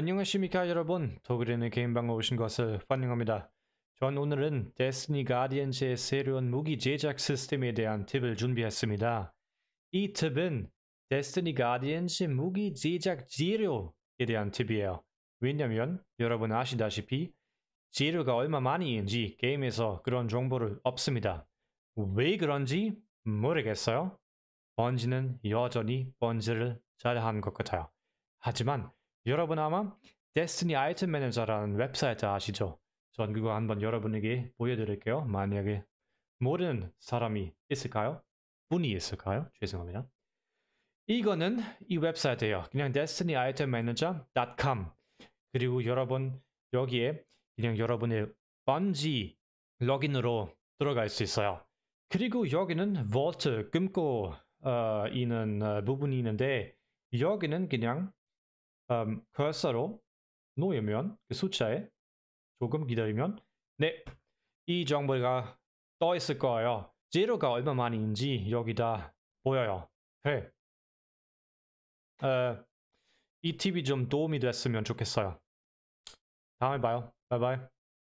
안녕하십니까 여러분 독그인의 게임방에 오신 것을 환영합니다. 전 오늘은 데스니 가디언즈의 새로운 무기 제작 시스템에 대한 팁을 준비했습니다. 이 팁은 데스니 가디언즈 무기 제작 재료에 대한 팁이에요. 왜냐면 여러분 아시다시피 재료가 얼마 많이인지 게임에서 그런 정보를 없습니다. 왜 그런지 모르겠어요. 번지는 여전히 번지를 잘하는것 같아요. 하지만 여러분 아마 Destiny Item m a n a g e r 라는 웹사이트 아시죠? 전 그거 한번 여러분에게 보여드릴게요. 만약에 모르는 사람이 있을까요? 분이 있을까요? 죄송합니다. 이거는 이 웹사이트예요. 그냥 d e s t i i n y t e m m a n a g e r c o m 그리고 여러분 여기에 그냥 여러분의 번지 로그인으로 들어갈 수 있어요. 그리고 여기는 v o l 금고 어, 있는 어, 부분이 있는데 여기는 그냥 음, 커서로 그 놓으면 그 숫자에 조금 기다리면 네, 이 정보가 떠 있을 거예요. 제로가 얼마만인지 여기다 보여요. 그래. 네. 어, 이 팁이 좀 도움이 됐으면 좋겠어요. 다음에 봐요. 바이바이.